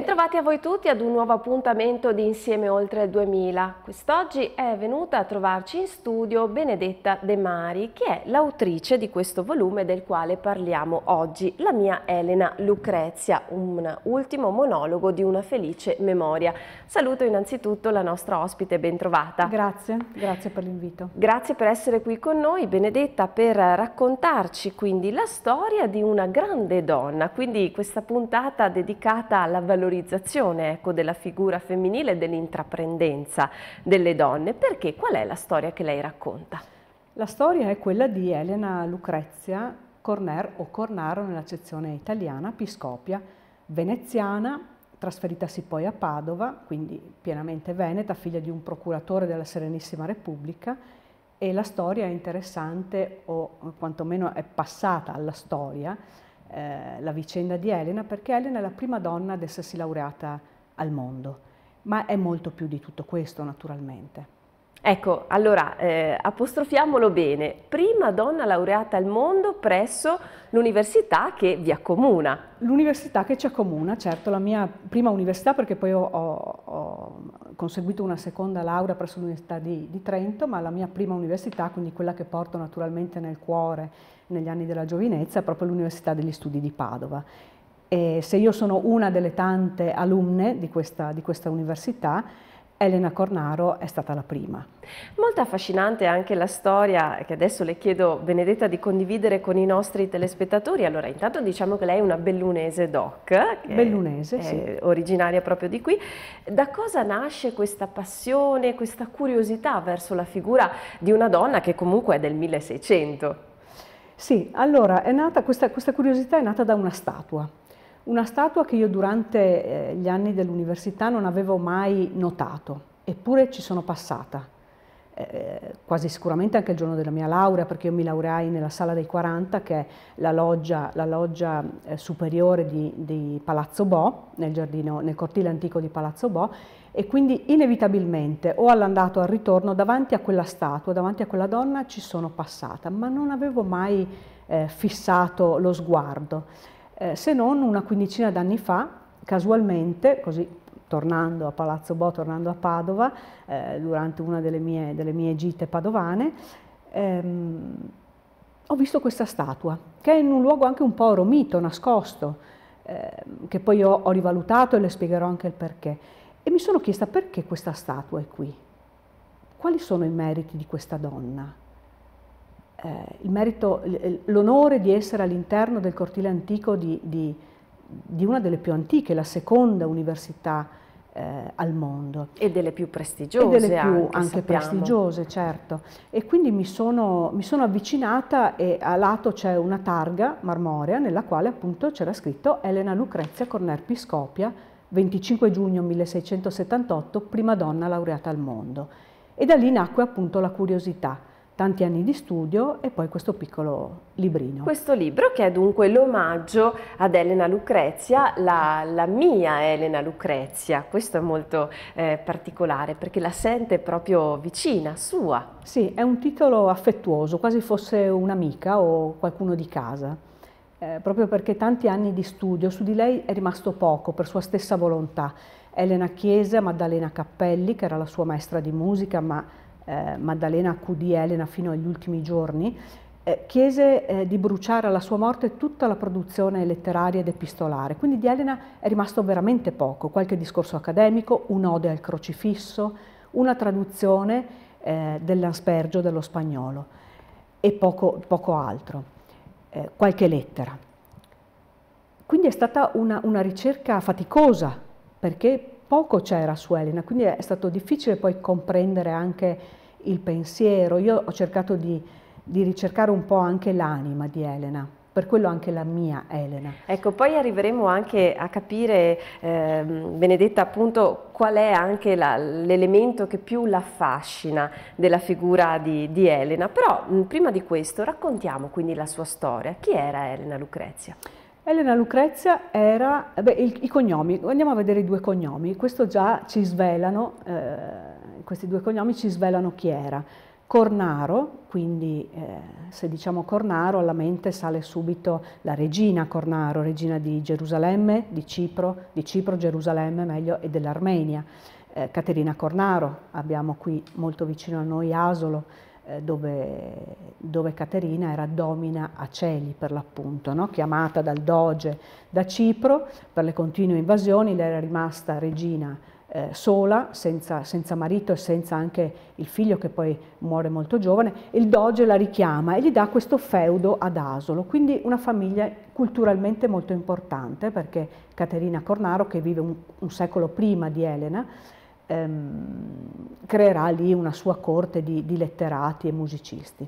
Bentrovati a voi tutti ad un nuovo appuntamento di Insieme Oltre 2000. Quest'oggi è venuta a trovarci in studio Benedetta De Mari, che è l'autrice di questo volume del quale parliamo oggi, la mia Elena Lucrezia, un ultimo monologo di una felice memoria. Saluto innanzitutto la nostra ospite, bentrovata. Grazie, grazie per l'invito. Grazie per essere qui con noi, Benedetta, per raccontarci quindi la storia di una grande donna, quindi questa puntata dedicata alla valorizzazione valorizzazione ecco, della figura femminile e dell'intraprendenza delle donne. Perché? Qual è la storia che lei racconta? La storia è quella di Elena Lucrezia Corner o Cornaro nell'accezione italiana, Piscopia, veneziana, trasferitasi poi a Padova, quindi pienamente veneta, figlia di un procuratore della Serenissima Repubblica, e la storia è interessante o quantomeno è passata alla storia eh, la vicenda di Elena perché Elena è la prima donna ad essersi laureata al mondo, ma è molto più di tutto questo naturalmente. Ecco, allora eh, apostrofiamolo bene, prima donna laureata al mondo presso l'università che vi accomuna. L'università che ci accomuna, certo, la mia prima università perché poi ho, ho conseguito una seconda laurea presso l'Università di, di Trento, ma la mia prima università, quindi quella che porto naturalmente nel cuore negli anni della giovinezza proprio all'Università degli Studi di Padova. E se io sono una delle tante alumne di questa, di questa università, Elena Cornaro è stata la prima. Molto affascinante anche la storia che adesso le chiedo Benedetta di condividere con i nostri telespettatori. Allora intanto diciamo che lei è una bellunese doc, bellunese, è, sì. originaria proprio di qui. Da cosa nasce questa passione, questa curiosità verso la figura di una donna che comunque è del 1600? Sì, allora nata, questa, questa, curiosità è nata da una statua, una statua che io durante eh, gli anni dell'università non avevo mai notato, eppure ci sono passata eh, quasi sicuramente anche il giorno della mia laurea, perché io mi laureai nella Sala dei 40, che è la loggia, la loggia eh, superiore di, di, Palazzo Bo, nel, giardino, nel cortile antico di Palazzo Bo, e quindi inevitabilmente o all'andato o al ritorno davanti a quella statua, davanti a quella donna ci sono passata, ma non avevo mai eh, fissato lo sguardo, eh, se non una quindicina d'anni fa, casualmente, così tornando a Palazzo Bo, tornando a Padova, eh, durante una delle mie, delle mie gite padovane, ehm, ho visto questa statua, che è in un luogo anche un po' romito, nascosto, eh, che poi ho, ho rivalutato e le spiegherò anche il perché. E mi sono chiesta perché questa statua è qui? Quali sono i meriti di questa donna? Eh, l'onore di essere all'interno del cortile antico di, di, di, una delle più antiche, la seconda università eh, al mondo. E delle più prestigiose. E delle più anche, anche prestigiose, certo. E quindi mi sono, mi sono avvicinata e a lato c'è una targa marmorea nella quale appunto c'era scritto Elena Lucrezia Corner Piscopia, 25 giugno 1678, prima donna laureata al mondo. E da lì nacque appunto la curiosità tanti anni di studio e poi questo piccolo librino. Questo libro che è dunque l'omaggio ad Elena Lucrezia, la, la mia Elena Lucrezia, questo è molto eh, particolare perché la sente proprio vicina, sua. Sì, è un titolo affettuoso, quasi fosse un'amica o qualcuno di casa. Eh, proprio perché tanti anni di studio su di lei è rimasto poco per sua stessa volontà. Elena Chiesa, Maddalena Cappelli, che era la sua maestra di musica, ma eh, Maddalena Cudi Elena fino agli ultimi giorni, eh, chiese eh, di bruciare alla sua morte tutta la produzione letteraria ed epistolare, quindi di Elena è rimasto veramente poco, qualche discorso accademico, un'ode al crocifisso, una traduzione eh, dell'aspergio dello spagnolo e poco, poco altro, eh, qualche lettera. Quindi è stata una, una ricerca faticosa perché poco c'era su Elena, quindi è stato difficile poi comprendere anche il pensiero. Io ho cercato di, di ricercare un po' anche l'anima di Elena per quello anche la mia Elena. Ecco, poi arriveremo anche a capire, eh, Benedetta, appunto qual è anche l'elemento che più l'affascina della figura di, di Elena, però mh, prima di questo raccontiamo quindi la sua storia. Chi era Elena Lucrezia? Elena Lucrezia era, beh, il, i cognomi, andiamo a vedere i due cognomi, questo già ci svelano, eh, questi due cognomi ci svelano chi era. Cornaro, quindi eh, se diciamo Cornaro alla mente sale subito la regina Cornaro, regina di Gerusalemme, di Cipro, di Cipro, Gerusalemme meglio, e dell'Armenia. Eh, Caterina Cornaro, abbiamo qui molto vicino a noi Asolo, eh, dove, dove, Caterina era domina a Celi per l'appunto, no? chiamata dal doge da Cipro per le continue invasioni, lei era rimasta regina eh, sola, senza, senza, marito e senza anche il figlio che poi muore molto giovane, il doge la richiama e gli dà questo feudo ad Asolo, quindi una famiglia culturalmente molto importante perché Caterina Cornaro, che vive un, un secolo prima di Elena, ehm, creerà lì una sua corte di, di letterati e musicisti.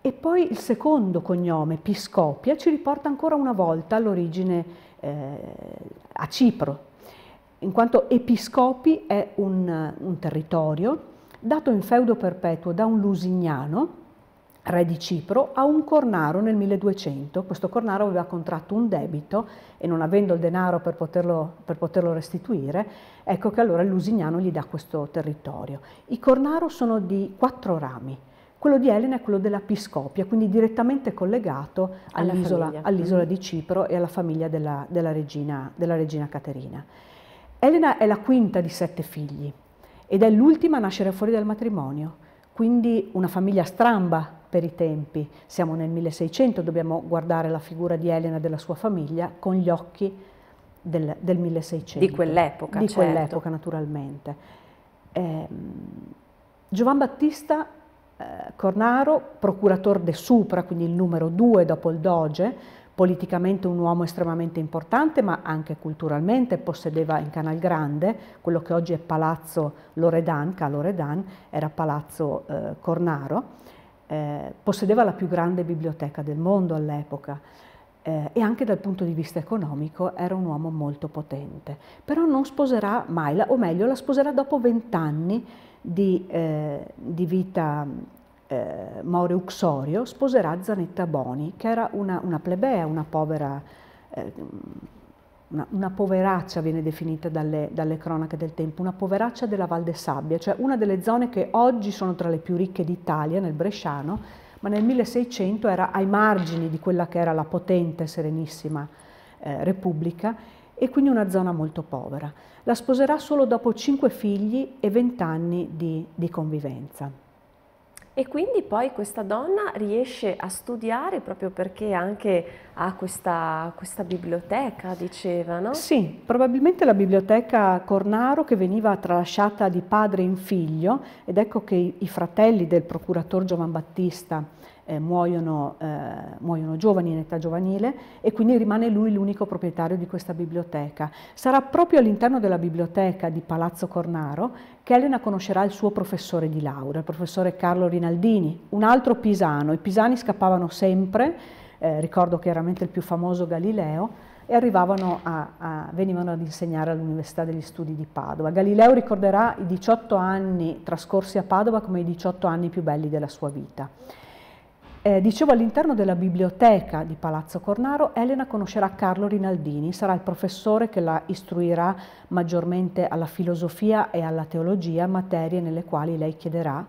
E poi il secondo cognome, Piscopia, ci riporta ancora una volta all'origine eh, a Cipro, in quanto Episcopi è un, un territorio dato in feudo perpetuo da un lusignano, re di Cipro, a un cornaro nel 1200. Questo cornaro aveva contratto un debito e non avendo il denaro per poterlo, per poterlo restituire, ecco che allora il Lusignano gli dà questo territorio. I cornaro sono di quattro rami. Quello di Elena è quello della Piscopia, quindi direttamente collegato all'isola, all mm. di Cipro e alla famiglia della, della, regina, della regina Caterina. Elena è la quinta di sette figli ed è l'ultima a nascere fuori dal matrimonio, quindi una famiglia stramba per i tempi. Siamo nel 1600, dobbiamo guardare la figura di Elena e della sua famiglia con gli occhi del, del 1600. Di quell'epoca, Di certo. quell'epoca, naturalmente. Eh, Giovan Battista eh, Cornaro, procuratore de Supra, quindi il numero due dopo il Doge, politicamente un uomo estremamente importante, ma anche culturalmente possedeva in Canal Grande, quello che oggi è Palazzo Loredan, Caloredan, era Palazzo eh, Cornaro, eh, possedeva la più grande biblioteca del mondo all'epoca eh, e anche dal punto di vista economico era un uomo molto potente, però non sposerà mai, la, o meglio la sposerà dopo vent'anni di, eh, di, vita eh, Maure Uxorio, sposerà Zanetta Boni, che era una, una plebea, una povera eh, una, una poveraccia viene definita dalle, dalle, cronache del tempo, una poveraccia della Val de Sabbia, cioè una delle zone che oggi sono tra le più ricche d'Italia, nel Bresciano, ma nel 1600 era ai margini di quella che era la potente e serenissima eh, Repubblica e quindi una zona molto povera. La sposerà solo dopo cinque figli e vent'anni di, di convivenza. E quindi poi questa donna riesce a studiare proprio perché anche ha questa, questa biblioteca, diceva, no? Sì, probabilmente la biblioteca Cornaro che veniva tralasciata di padre in figlio ed ecco che i fratelli del procuratore Giovan Battista eh, muoiono, eh, muoiono, giovani in età giovanile e quindi rimane lui l'unico proprietario di questa biblioteca. Sarà proprio all'interno della biblioteca di Palazzo Cornaro che Elena conoscerà il suo professore di laurea, il professore Carlo Rinaldini, un altro pisano. I pisani scappavano sempre, eh, ricordo che era il più famoso Galileo, e arrivavano a, a, venivano ad insegnare all'Università degli Studi di Padova. Galileo ricorderà i 18 anni trascorsi a Padova come i 18 anni più belli della sua vita. Eh, dicevo all'interno della biblioteca di Palazzo Cornaro Elena conoscerà Carlo Rinaldini, sarà il professore che la istruirà maggiormente alla filosofia e alla teologia, materie nelle quali lei chiederà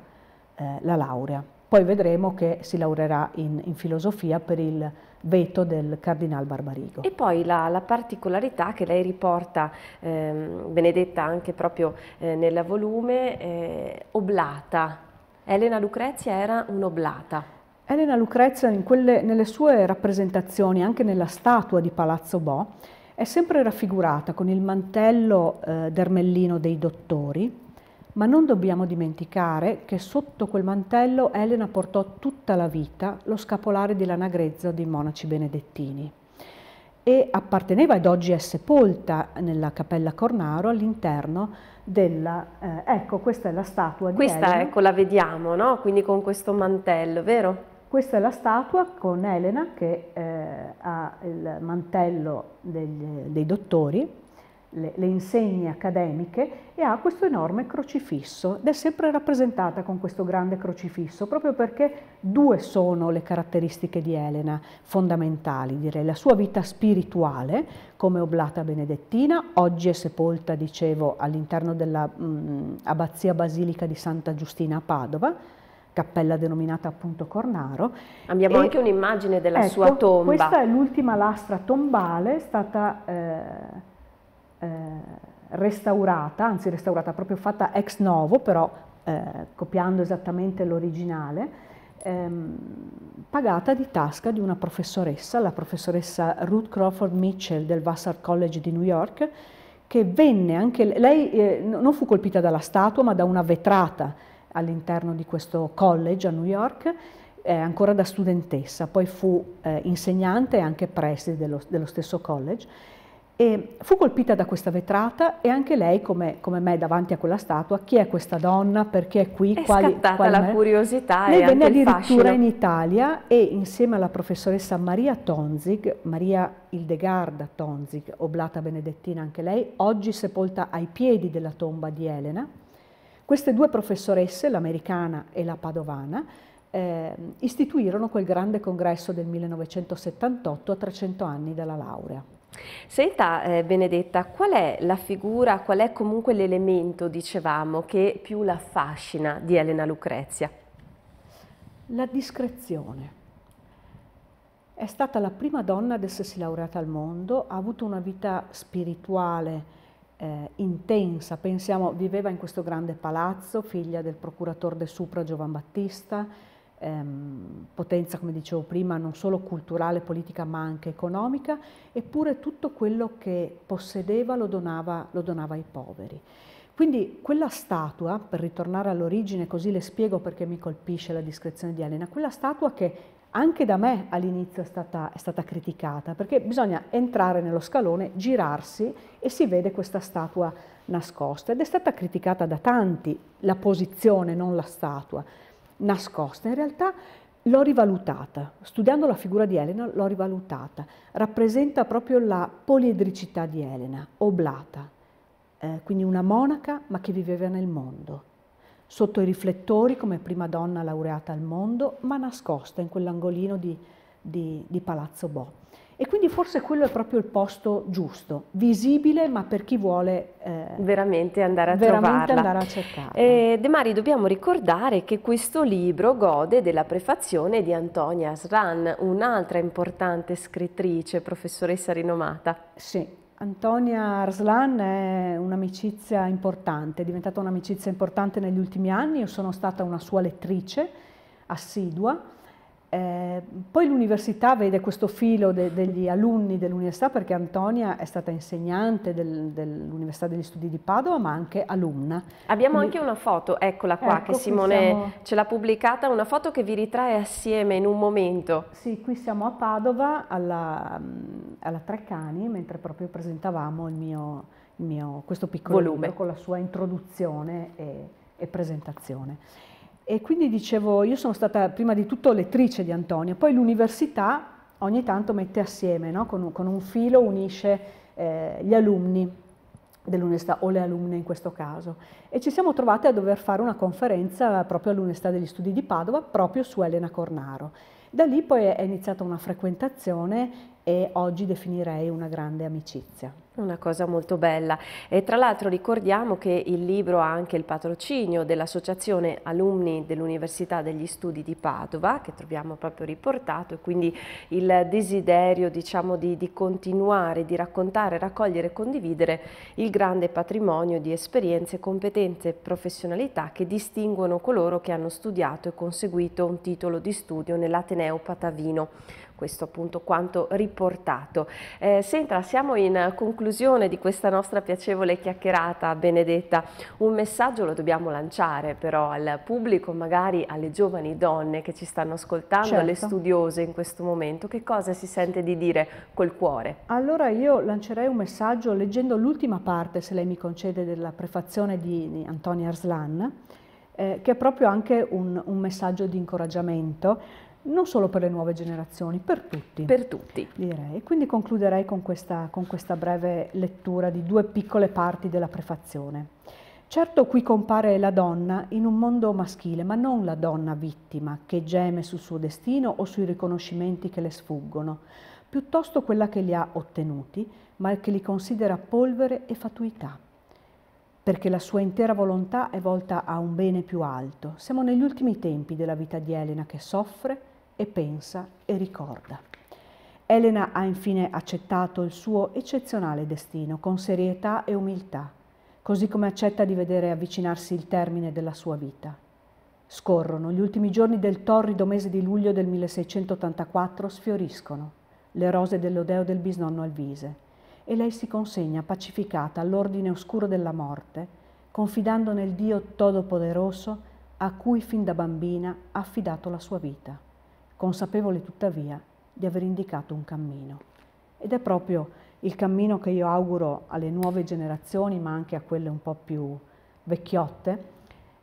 eh, la laurea. Poi vedremo che si laureerà in, in, filosofia per il veto del Cardinal Barbarigo. E poi la, la particolarità che lei riporta, ehm, Benedetta anche proprio eh, nel volume, eh, oblata. Elena Lucrezia era un'oblata. Elena Lucrezia quelle, nelle sue rappresentazioni, anche nella statua di Palazzo Bo, è sempre raffigurata con il mantello eh, d'ermellino dei dottori, ma non dobbiamo dimenticare che sotto quel mantello Elena portò tutta la vita lo scapolare di lana grezza dei monaci benedettini e apparteneva ed oggi è sepolta nella Cappella Cornaro all'interno della... Eh, ecco, questa è la statua di Questa, Elena. ecco, la vediamo, no? Quindi con questo mantello, vero? Questa è la statua con Elena che eh, ha il mantello degli, dei dottori, le, le, insegne accademiche e ha questo enorme crocifisso ed è sempre rappresentata con questo grande crocifisso proprio perché due sono le caratteristiche di Elena fondamentali, direi la sua vita spirituale come oblata benedettina, oggi è sepolta, dicevo, all'interno dell'abbazia mm, basilica di Santa Giustina a Padova, cappella denominata appunto Cornaro. Abbiamo e, anche un'immagine della ecco, sua tomba. Questa è l'ultima lastra tombale, è stata eh, eh, restaurata, anzi restaurata proprio fatta ex novo, però eh, copiando esattamente l'originale, ehm, pagata di tasca di una professoressa, la professoressa Ruth Crawford Mitchell del Vassar College di New York, che venne anche lei, eh, non fu colpita dalla statua ma da una vetrata all'interno di questo college a New York, eh, ancora da studentessa, poi fu eh, insegnante e anche preside dello, dello, stesso college. E fu colpita da questa vetrata e anche lei, come, come, me, davanti a quella statua, chi è questa donna, perché è qui, è quali, scattata quali la me... curiosità lei e venne addirittura fascino. in Italia e insieme alla professoressa Maria Tonzig, Maria Ildegarda Tonzig, oblata benedettina anche lei, oggi sepolta ai piedi della tomba di Elena, queste due professoresse, l'americana e la padovana, eh, istituirono quel grande congresso del 1978 a 300 anni dalla laurea. Senta eh, Benedetta, qual è la figura, qual è comunque l'elemento, dicevamo, che più la affascina di Elena Lucrezia? La discrezione. È stata la prima donna ad essersi laureata al mondo, ha avuto una vita spirituale eh, intensa. Pensiamo, viveva in questo grande palazzo, figlia del procuratore de Supra Giovan Battista, ehm, potenza, come dicevo prima, non solo culturale, politica, ma anche economica, eppure tutto quello che possedeva lo donava, lo donava ai poveri. Quindi quella statua, per ritornare all'origine, così le spiego perché mi colpisce la descrizione di Elena, quella statua che anche da me all'inizio è stata, è stata, criticata, perché bisogna entrare nello scalone, girarsi e si vede questa statua nascosta. Ed è stata criticata da tanti la posizione, non la statua, nascosta. In realtà l'ho rivalutata, studiando la figura di Elena l'ho rivalutata. Rappresenta proprio la poliedricità di Elena, oblata, eh, quindi una monaca ma che viveva nel mondo sotto i riflettori come prima donna laureata al mondo, ma nascosta in quell'angolino di, di, di Palazzo Bo. E quindi forse quello è proprio il posto giusto, visibile, ma per chi vuole eh, veramente andare a veramente andare a cercarla. Eh, De Mari, dobbiamo ricordare che questo libro gode della prefazione di Antonia Sran, un'altra importante scrittrice, professoressa rinomata. Sì, Antonia Arslan è un'amicizia importante, è diventata un'amicizia importante negli ultimi anni, io sono stata una sua lettrice assidua, eh, poi l'università vede questo filo de, degli alunni dell'università perché Antonia è stata insegnante del, dell'Università degli Studi di Padova ma anche alunna. Abbiamo Quindi, anche una foto, eccola qua, ecco, che Simone siamo... ce l'ha pubblicata, una foto che vi ritrae assieme in un momento. Sì, qui siamo a Padova alla, mm, alla Treccani mentre proprio presentavamo il mio, il mio questo piccolo Volume. libro con la sua introduzione e, e presentazione. E quindi dicevo, io sono stata prima di tutto lettrice di Antonio, poi l'università ogni tanto mette assieme, no? con, un, con, un, filo unisce eh, gli alunni dell'università o le alunne in questo caso. E ci siamo trovate a dover fare una conferenza proprio all'Università degli Studi di Padova, proprio su Elena Cornaro. Da lì poi è iniziata una frequentazione e oggi definirei una grande amicizia. Una cosa molto bella. E tra l'altro ricordiamo che il libro ha anche il patrocinio dell'Associazione Alumni dell'Università degli Studi di Padova, che troviamo proprio riportato, e quindi il desiderio diciamo, di, di continuare, di raccontare, raccogliere e condividere il grande patrimonio di esperienze, competenze e professionalità che distinguono coloro che hanno studiato e conseguito un titolo di studio nell'Ateneo Patavino questo appunto quanto riportato. Eh, senta, siamo in conclusione di questa nostra piacevole chiacchierata, Benedetta. Un messaggio lo dobbiamo lanciare però al pubblico, magari alle giovani donne che ci stanno ascoltando, certo. alle studiose in questo momento. Che cosa si sente di dire col cuore? Allora io lancerei un messaggio leggendo l'ultima parte, se lei mi concede, della prefazione di Antonio Arslan, eh, che è proprio anche un, un messaggio di incoraggiamento non solo per le nuove generazioni, per tutti. Per tutti. Direi. Quindi concluderei con questa, con questa breve lettura di due piccole parti della prefazione. Certo qui compare la donna in un mondo maschile, ma non la donna vittima che geme sul suo destino o sui riconoscimenti che le sfuggono, piuttosto quella che li ha ottenuti, ma che li considera polvere e fatuità perché la sua intera volontà è volta a un bene più alto. Siamo negli ultimi tempi della vita di Elena che soffre, e pensa e ricorda. Elena ha infine accettato il suo eccezionale destino con serietà e umiltà, così come accetta di vedere avvicinarsi il termine della sua vita. Scorrono, gli ultimi giorni del torrido mese di luglio del 1684 sfioriscono le rose dell'odeo del bisnonno Alvise e lei si consegna pacificata all'ordine oscuro della morte, confidando nel Dio Todopoderoso a cui fin da bambina ha affidato la sua vita consapevole tuttavia di aver indicato un cammino. Ed è proprio il cammino che io auguro alle nuove generazioni, ma anche a quelle un po' più vecchiotte,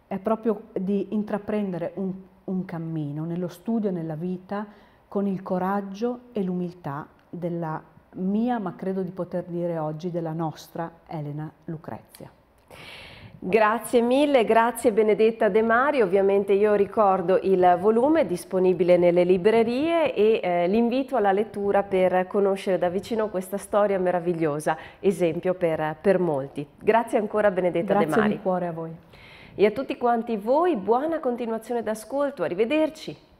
è proprio di intraprendere un, un cammino nello studio e nella vita con il coraggio e l'umiltà della mia, ma credo di poter dire oggi, della nostra Elena Lucrezia. Grazie mille, grazie Benedetta De Mari, ovviamente io ricordo il volume disponibile nelle librerie e eh, l'invito alla lettura per conoscere da vicino questa storia meravigliosa, esempio per, per molti. Grazie ancora Benedetta grazie De Mari. Grazie di cuore a voi. E a tutti quanti voi buona continuazione d'ascolto, arrivederci.